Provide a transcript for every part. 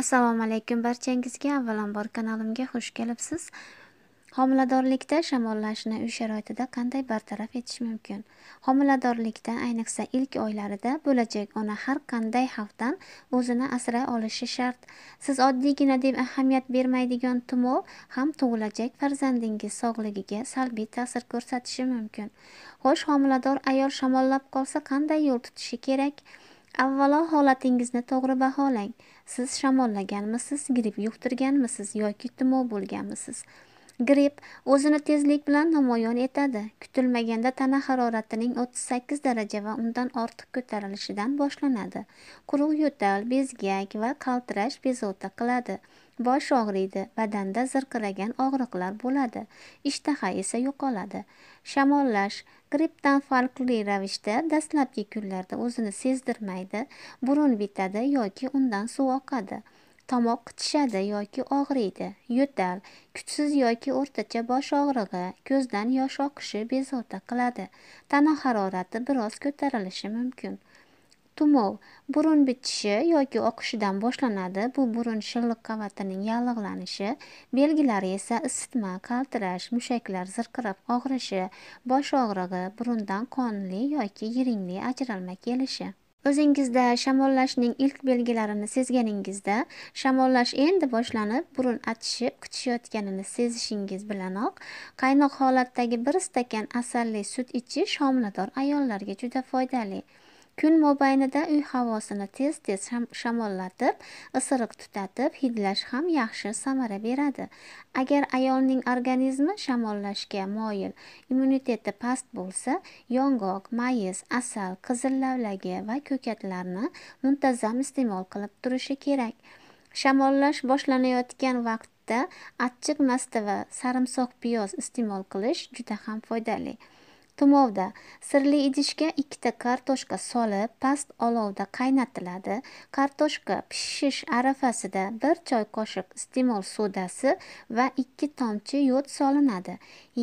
assalomu alaykum barchangizga avvalambor kanalimga xush kelibsiz homiladorlikda shamollashni uy sharoitida qanday bartaraf etish mumkin homiladorlikda ayniqsa ilk oylarida bo'lajak ona har qanday xavfdan o'zini asray olishi shart siz oddiygina deb ahamiyat bermaydigan tumov ham tug'ilajak farzandingiz sog'ligiga salbiy ta'sir ko'rsatishi mumkin xo'sh homilador ayol shamollab qolsa qanday yo'l tutishi kerak Avvalo holatingizni to'g'ri baholang. Siz shamollaganmisiz, gripp yuqtirganmisiz yoki tumov bo'lganmisiz? Grip o'zini tezlik bilan namoyon etadi. Kutilmaganda tana haroratining 38 daraja va undan ortiq ko'tarilishidan boshlanadi. Quruq yo'tal, bezgak va qaltirash bezovta qiladi. Bosh og'riydi, badanda zirqiragan og'riqlar bo'ladi, ishtaha esa yo'qoladi. Shamollash grippdan farqli ravishda dastlabki kunlarda o'zini sezdirmaydi, burun bitadi yoki undan suv oqadi. tomoq qichishadi yoki og'riydi yo'tal kuchsiz yoki o'rtacha bosh og'rig'i ko'zdan yosh oqishi bezovta qiladi tana harorati biroz ko'tarilishi mumkin tumov burun bitishi yoki oqishidan boshlanadi bu burun shilliq qavatining yallig'lanishi belgilari esa isitma qaltirash mushaklar zirqirab og'rishi bosh og'rig'i burundan qonli yoki yiringli ajralma kelishi O'zingizda shamollashning ilk belgilarini sezganingizda, shamollash endi boshlanib, burun achishib kutishayotganini sezishingiz bilanoq, qaynoq holatdagi bir stakan asalli sut ichish homilador ayollarga juda foydali. kun mobaynida uy havosini tez tez shamollatib isiriq tutatib hidlash ham yaxshi samara beradi agar ayolning organizmi shamollashga moyil immuniteti past bo'lsa yong'oq mayiz asal qizil lavlagi va ko'katlarni muntazam iste'mol qilib turishi kerak shamollash boshlanayotgan vaqt vaqtda achchiq mastava va sarimsoq piyoz iste'mol qilish juda ham foydali Tumovda sirli idishga ikkita kartoshka solib, past olovda qaynatiladi. Kartoshka pishish arafasida 1 choy qoshiq istemol sodasi va 2 tomchi yod solinadi.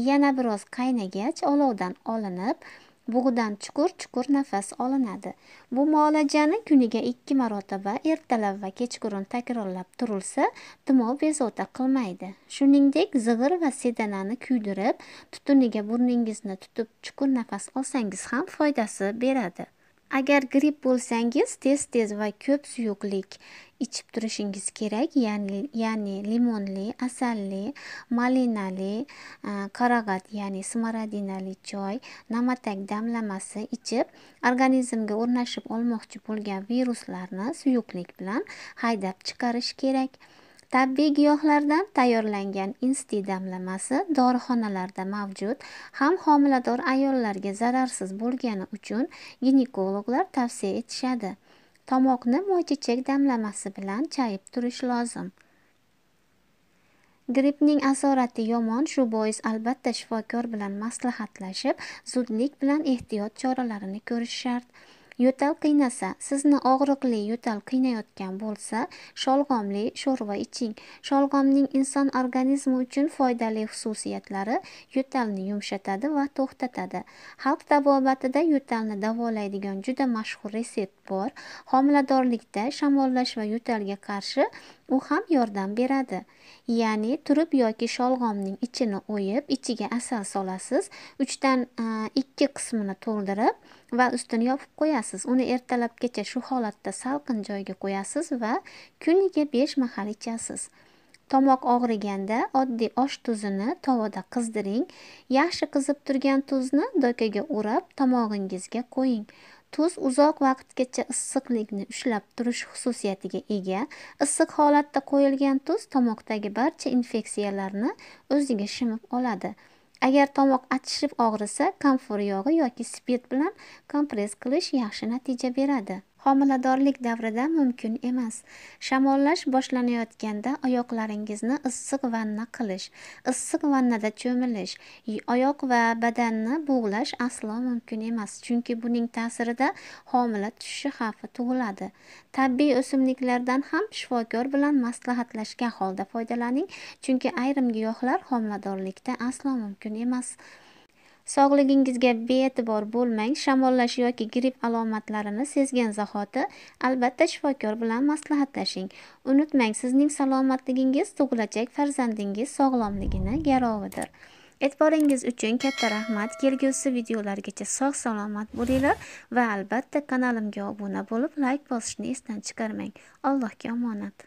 Yana biroz qaynagach, olovdan olinib, bug'dan chuqur chuqur nafas olinadi bu muolajani kuniga ikki marotaba ertalab va kechqurun takrorlab turilsa tumov bezovta qilmaydi shuningdek zig'ir va sedanani kuydirib tutuniga burningizni tutib chuqur nafas olsangiz ham foydasi beradi agar gripp bo'lsangiz tez tez va ko'p suyuqlik ichib turishingiz kerak ya'ni, ya'ni limonli asalli malinali qarag'at ya'ni smaradinali choy namatak damlamasi ichib organizmga o'rnashib olmoqchi bo'lgan viruslarni suyuqlik bilan haydab chiqarish kerak Tabiiy giyohlardan tayyorlangan insti damlamasi dorixonalarda mavjud, ham homilador ayollarga zararsiz bo'lgani uchun ginekologlar tavsiya etishadi. Tomoqni moychechak damlamasi bilan chayib turish lozim. Grippning asorati yomon, shu bois albatta shifokor bilan maslahatlashib, zudlik bilan ehtiyot choralarini ko'rish shart. yo'tal qiynasa sizni og'riqli yo'tal qiynayotgan bo'lsa sholg'omli sho'rva iching sholg'omning inson organizmi uchun foydali xususiyatlari yo'talni yumshatadi va to'xtatadi xalq tabobatida yo'talni davolaydigan juda mashhur resept bor homiladorlikda shamollash va yo'talga qarshi u ham yordam beradi ya'ni turib yoki sholg'omning ichini o'yib ichiga asal solasiz uchdan e, ikki qismini to'ldirib va ustini yopib qo'yasiz uni ertalabgacha shu holatda salqin joyga qo'yasiz va kuniga besh mahal ichasiz tomoq og'riganda oddiy osh tuzini tovada qizdiring yaxshi qizib turgan tuzni dokaga o'rab tomog'ingizga qo'ying tuz uzoq vaqtgacha issiqlikni ushlab turish xususiyatiga ega issiq holatda qo'yilgan tuz tomoqdagi barcha infeksiyalarni o'ziga shimib oladi agar tomoq achishib og'risa kamfor yog'i yoki spirt bilan kompress qilish yaxshi natija beradi homiladorlik davrida mumkin emas shamollash boshlanayotganda oyoqlaringizni issiq vanna qilish issiq vannada cho'milish oyoq va badanni bug'lash aslo mumkin emas chunki buning ta'sirida homila tushishi xavfi tug'iladi tabiiy o'simliklardan ham shifokor bilan maslahatlashgan holda foydalaning chunki ayrim giyohlar homiladorlikda aslo mumkin emas sog'lig'ingizga bee'tibor bo'lmang shamollash yoki gripp alomatlarini sezgan zahoti albatta shifokor bilan maslahatlashing unutmang sizning salomatligingiz tug'ilajak farzandingiz sog'lomligini garovidir e'tiboringiz uchun katta rahmat kelgusi videolargacha sog' salomat bo'linglar va albatta kanalimga obuna bo'lib layk bosishni esdan chiqarmang allohga omonat